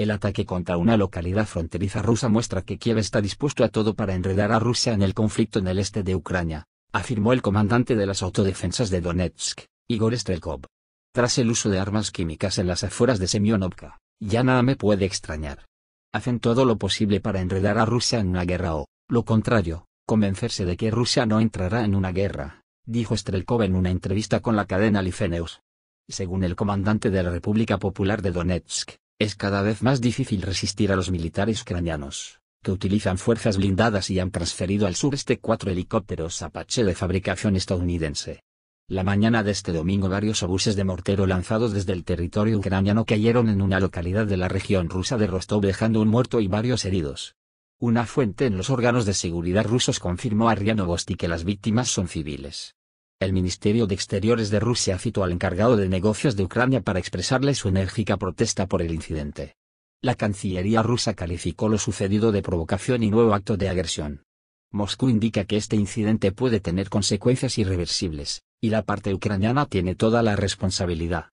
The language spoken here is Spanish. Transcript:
El ataque contra una localidad fronteriza rusa muestra que Kiev está dispuesto a todo para enredar a Rusia en el conflicto en el este de Ucrania, afirmó el comandante de las autodefensas de Donetsk, Igor Strelkov. Tras el uso de armas químicas en las afueras de Semyonovka, ya nada me puede extrañar. Hacen todo lo posible para enredar a Rusia en una guerra o, lo contrario, convencerse de que Rusia no entrará en una guerra, dijo Strelkov en una entrevista con la cadena Lifeneus. Según el comandante de la República Popular de Donetsk, es cada vez más difícil resistir a los militares ucranianos, que utilizan fuerzas blindadas y han transferido al sureste cuatro helicópteros Apache de fabricación estadounidense. La mañana de este domingo varios obuses de mortero lanzados desde el territorio ucraniano cayeron en una localidad de la región rusa de Rostov dejando un muerto y varios heridos. Una fuente en los órganos de seguridad rusos confirmó a Rianovosti que las víctimas son civiles. El Ministerio de Exteriores de Rusia citó al encargado de negocios de Ucrania para expresarle su enérgica protesta por el incidente. La Cancillería rusa calificó lo sucedido de provocación y nuevo acto de agresión. Moscú indica que este incidente puede tener consecuencias irreversibles, y la parte ucraniana tiene toda la responsabilidad.